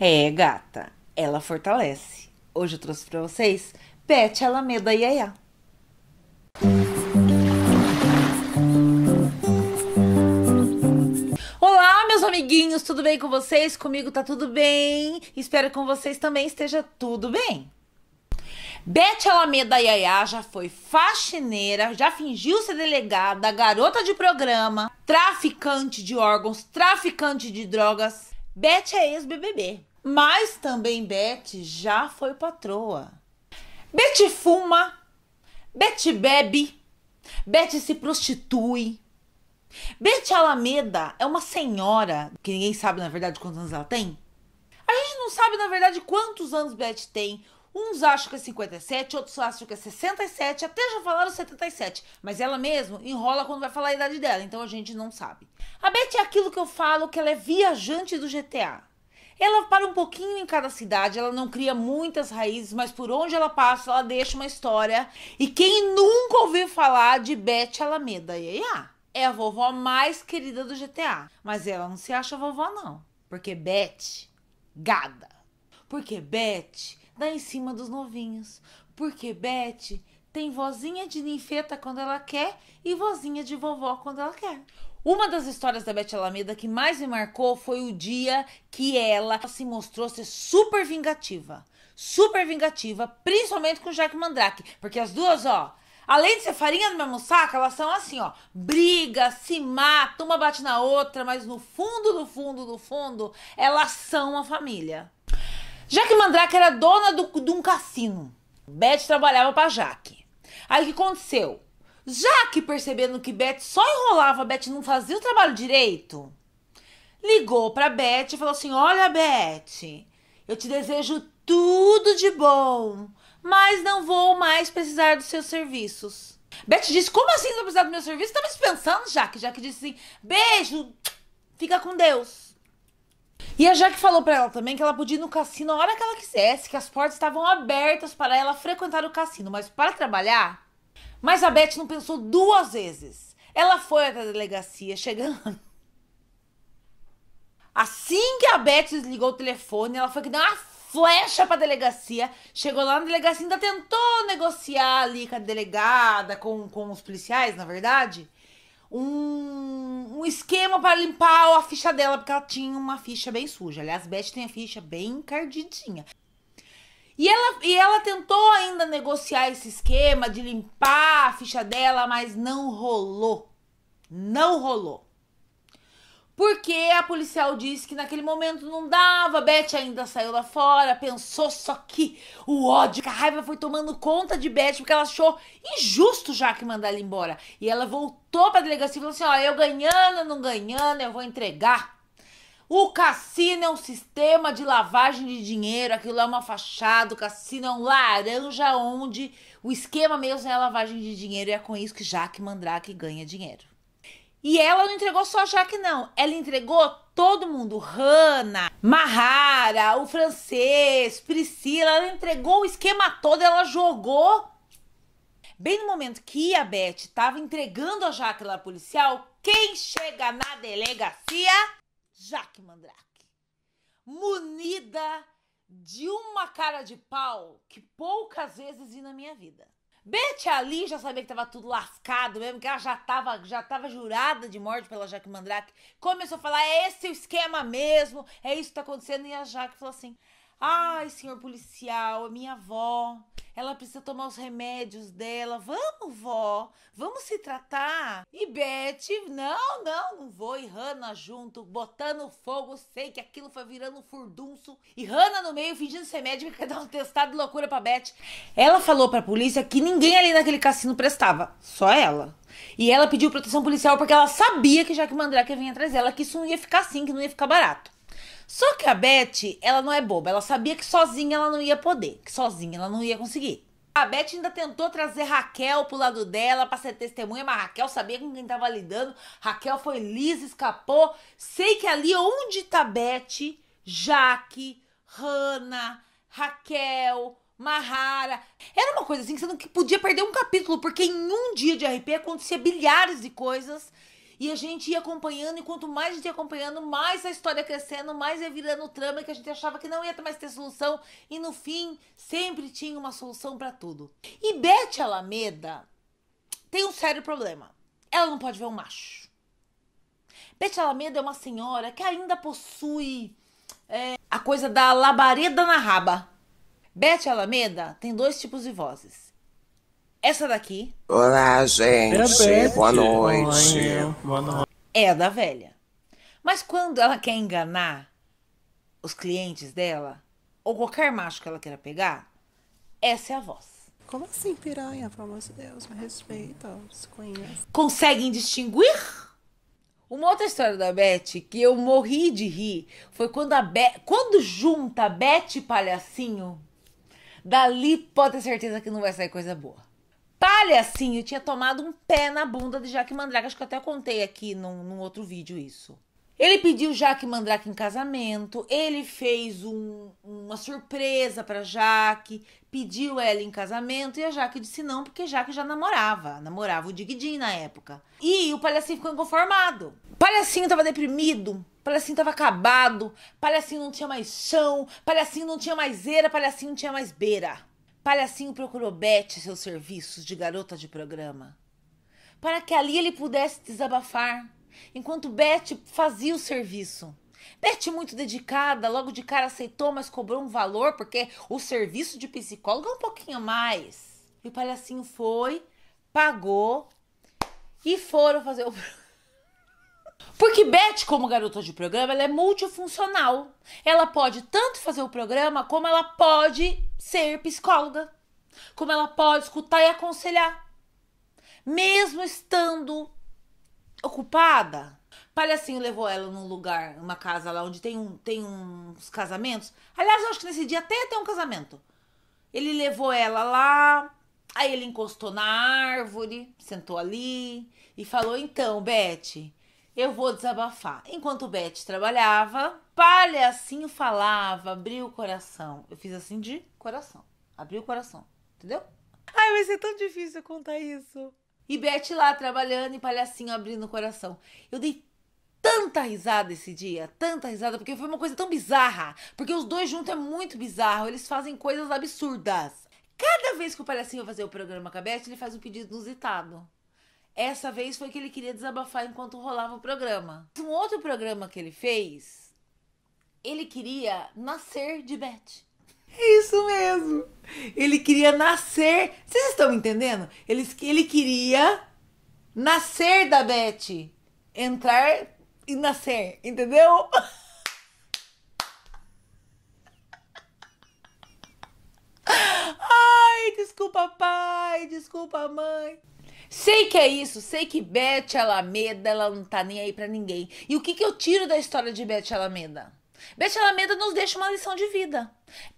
É, gata, ela fortalece. Hoje eu trouxe para vocês Pet Alameda Yaya. Olá, meus amiguinhos, tudo bem com vocês? Comigo tá tudo bem. Espero que com vocês também esteja tudo bem. Beth Alameda Yaya já foi faxineira, já fingiu ser delegada, garota de programa, traficante de órgãos, traficante de drogas Beth é ex-BBB, mas também Beth já foi patroa. Beth fuma, Beth bebe, Beth se prostitui. Beth Alameda é uma senhora, que ninguém sabe na verdade quantos anos ela tem. A gente não sabe na verdade quantos anos Beth tem, Uns acham que é 57, outros acham que é 67, até já falaram 77, mas ela mesmo enrola quando vai falar a idade dela, então a gente não sabe. A Beth é aquilo que eu falo que ela é viajante do GTA. Ela para um pouquinho em cada cidade, ela não cria muitas raízes, mas por onde ela passa, ela deixa uma história. E quem nunca ouviu falar de Beth Alameda? Ia, ah, é a vovó mais querida do GTA. Mas ela não se acha vovó, não. Porque Beth, gada. Porque Beth dá em cima dos novinhos. Porque Beth tem vozinha de ninfeta quando ela quer e vozinha de vovó quando ela quer. Uma das histórias da Beth Alameda que mais me marcou foi o dia que ela se mostrou ser super vingativa. Super vingativa, principalmente com o Jack Mandrake. Porque as duas, ó, Além de ser farinha do mesmo saco, elas são assim, ó. Briga, se mata, uma bate na outra, mas no fundo, no fundo, no fundo, elas são uma família. Jaque Mandrake era dona do, de um cassino. Beth trabalhava para Jaque. Aí o que aconteceu? Jaque, percebendo que Beth só enrolava, Beth não fazia o trabalho direito, ligou para Beth e falou assim: Olha, Beth, eu te desejo tudo de bom, mas não vou mais precisar dos seus serviços. Beth disse: Como assim não precisar do meu serviço? Estava pensando, Jaque. Jaque disse assim: Beijo, fica com Deus. E a Jack falou para ela também que ela podia ir no cassino a hora que ela quisesse, que as portas estavam abertas para ela frequentar o cassino, mas para trabalhar. Mas a Beth não pensou duas vezes. Ela foi até a delegacia, chegando. Assim que a Beth desligou o telefone, ela foi que deu uma flecha pra delegacia. Chegou lá na delegacia, ainda tentou negociar ali com a delegada, com, com os policiais, na verdade um, um esquema para limpar a ficha dela, porque ela tinha uma ficha bem suja. Aliás, Beth tem a ficha bem cardidinha. E ela, e ela tentou ainda negociar esse esquema de limpar a ficha dela, mas não rolou. Não rolou. Porque a policial disse que naquele momento não dava, Beth ainda saiu lá fora, pensou só que o ódio, a raiva foi tomando conta de Beth, porque ela achou injusto já que mandar ele embora. E ela voltou pra delegacia e falou assim: ó, eu ganhando, não ganhando, eu vou entregar. O cassino é um sistema de lavagem de dinheiro, aquilo é uma fachada, o cassino é um laranja onde o esquema mesmo é a lavagem de dinheiro e é com isso que Jaque Mandrake ganha dinheiro. E ela não entregou só a Jaque, não. Ela entregou todo mundo. Hanna, Mahara, o francês, Priscila. Ela entregou o esquema todo, ela jogou. Bem no momento que a Beth estava entregando a Jaque lá policial, quem chega na delegacia? Jaque Mandrake. Munida de uma cara de pau que poucas vezes vi na minha vida. Betty Ali já sabia que tava tudo lascado mesmo, que ela já tava, já tava jurada de morte pela Jaque Mandrake. Começou a falar, é esse o esquema mesmo, é isso que tá acontecendo. E a Jaque falou assim, Ai, senhor policial, a é minha avó, ela precisa tomar os remédios dela. Vamos, vó, vamos se tratar. E Bete, não, não, não vou. E Hannah junto, botando fogo. Sei que aquilo foi virando um furdunço. E Hannah no meio, fingindo ser médica, quer dar um testado de loucura pra Bete. Ela falou pra polícia que ninguém ali naquele cassino prestava, só ela. E ela pediu proteção policial porque ela sabia que já o André ia vir atrás dela, que isso não ia ficar assim, que não ia ficar barato. Só que a Beth, ela não é boba. Ela sabia que sozinha ela não ia poder, que sozinha ela não ia conseguir. A Beth ainda tentou trazer Raquel pro lado dela para ser testemunha, mas Raquel sabia com quem tava lidando. Raquel foi lisa, escapou. Sei que ali onde tá Beth, Jaque, Hanna, Raquel, Mahara. Era uma coisa assim que você não podia perder um capítulo, porque em um dia de RP acontecia bilhares de coisas e a gente ia acompanhando, e quanto mais a gente ia acompanhando, mais a história crescendo, mais ia virando trama que a gente achava que não ia mais ter solução. E no fim, sempre tinha uma solução para tudo. E Beth Alameda tem um sério problema. Ela não pode ver um macho. Beth Alameda é uma senhora que ainda possui é, a coisa da labareda na raba. Beth Alameda tem dois tipos de vozes. Essa daqui. Olá, gente. Boa noite. Boa noite. É a da velha. Mas quando ela quer enganar os clientes dela, ou qualquer macho que ela queira pegar, essa é a voz. Como assim, piranha? Pelo amor de Deus, me respeita, se conhece. Conseguem distinguir? Uma outra história da Beth que eu morri de rir foi quando a Beth, quando junta Beth e Palhacinho, dali pode ter certeza que não vai sair coisa boa palhacinho tinha tomado um pé na bunda de Jaque Mandrake. Acho que eu até contei aqui num, num outro vídeo isso. Ele pediu Jaque Mandrake em casamento, ele fez um, uma surpresa para Jaque, pediu ela em casamento e a Jaque disse não, porque Jaque já namorava, namorava o Digdim na época. E o Palhacinho ficou inconformado. Palhaçinho Palhacinho tava deprimido, Palhacinho tava acabado, Palhacinho não tinha mais chão, Palhacinho não tinha mais era, Palhacinho não tinha mais beira. Palhacinho procurou Beth seus serviços de garota de programa, para que ali ele pudesse desabafar, enquanto Beth fazia o serviço. Beth, muito dedicada, logo de cara aceitou, mas cobrou um valor, porque o serviço de psicóloga é um pouquinho mais. E o palhacinho foi, pagou e foram fazer o. Porque Beth, como garota de programa, ela é multifuncional. Ela pode tanto fazer o programa, como ela pode ser psicóloga, como ela pode escutar e aconselhar, mesmo estando ocupada. Palhacinho levou ela num lugar, numa casa lá onde tem, um, tem uns casamentos. Aliás, eu acho que nesse dia até tem um casamento. Ele levou ela lá, aí ele encostou na árvore, sentou ali e falou: Então, Beth, eu vou desabafar. Enquanto Beth trabalhava, palhacinho falava, abriu o coração. Eu fiz assim de coração. Abriu o coração, entendeu? Ai, vai ser é tão difícil contar isso. E Beth lá trabalhando e palhacinho abrindo o coração. Eu dei tanta risada esse dia, tanta risada, porque foi uma coisa tão bizarra. Porque os dois juntos é muito bizarro, eles fazem coisas absurdas. Cada vez que o palhacinho vai fazer o programa com a Beth, ele faz um pedido inusitado. Essa vez foi que ele queria desabafar enquanto rolava o programa. Um outro programa que ele fez, ele queria nascer de Beth. É isso mesmo. Ele queria nascer. Vocês estão me entendendo? Ele, ele queria nascer da Beth. Entrar e nascer, entendeu? Ai, desculpa, pai, desculpa, mãe. Sei que é isso, sei que Beth Alameda, ela não tá nem aí para ninguém. E o que, que eu tiro da história de Beth Alameda? Beth Alameda nos deixa uma lição de vida.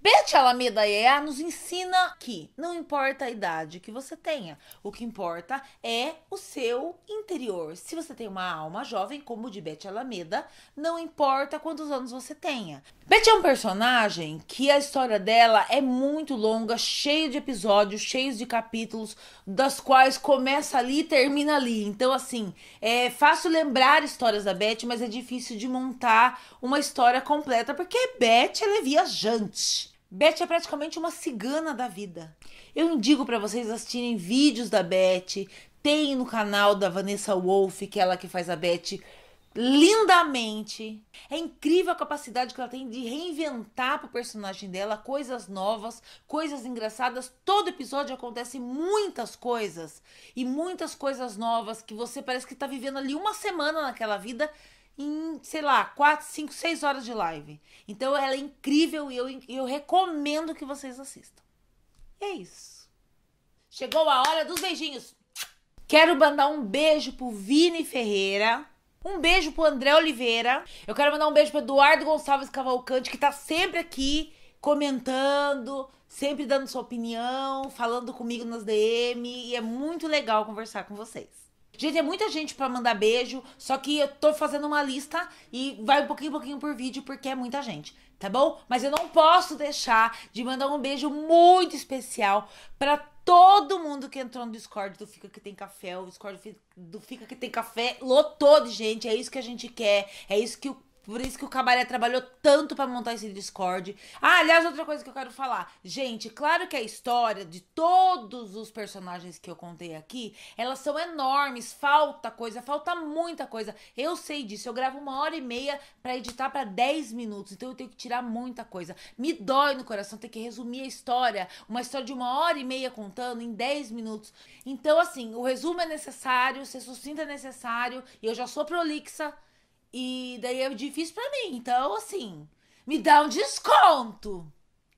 Beth Alameda EA nos ensina que não importa a idade que você tenha, o que importa é o seu interior. Se você tem uma alma jovem, como o de Beth Alameda, não importa quantos anos você tenha. Beth é um personagem que a história dela é muito longa, cheia de episódios, cheios de capítulos, das quais começa ali e termina ali. Então, assim, é fácil lembrar histórias da Beth, mas é difícil de montar uma história completa, porque Beth ela é viajante. Beth. Beth é praticamente uma cigana da vida. Eu indico para vocês assistirem vídeos da Beth. Tem no canal da Vanessa Wolf, que é ela que faz a Beth lindamente. É incrível a capacidade que ela tem de reinventar pro personagem dela coisas novas, coisas engraçadas. Todo episódio acontece muitas coisas e muitas coisas novas que você parece que tá vivendo ali uma semana naquela vida em, sei lá, 4, 5, 6 horas de live. Então ela é incrível e eu, eu recomendo que vocês assistam. E é isso. Chegou a hora dos beijinhos. Quero mandar um beijo pro Vini Ferreira. Um beijo pro André Oliveira. Eu quero mandar um beijo pro Eduardo Gonçalves Cavalcante, que tá sempre aqui comentando, sempre dando sua opinião, falando comigo nas DM. E é muito legal conversar com vocês. Gente, é muita gente para mandar beijo, só que eu tô fazendo uma lista e vai um pouquinho, pouquinho por vídeo, porque é muita gente, tá bom? Mas eu não posso deixar de mandar um beijo muito especial para todo mundo que entrou no Discord do Fica Que Tem Café, o Discord do Fica Que Tem Café lotou de gente, é isso que a gente quer, é isso que o por isso que o Cabaré trabalhou tanto para montar esse Discord. Ah, aliás, outra coisa que eu quero falar. Gente, claro que a história de todos os personagens que eu contei aqui, elas são enormes, falta coisa, falta muita coisa. Eu sei disso, eu gravo uma hora e meia para editar para 10 minutos, então eu tenho que tirar muita coisa. Me dói no coração ter que resumir a história, uma história de uma hora e meia contando em 10 minutos. Então, assim, o resumo é necessário, ser sucinto é necessário, e eu já sou prolixa, e daí é difícil para mim. Então, assim, me dá um desconto.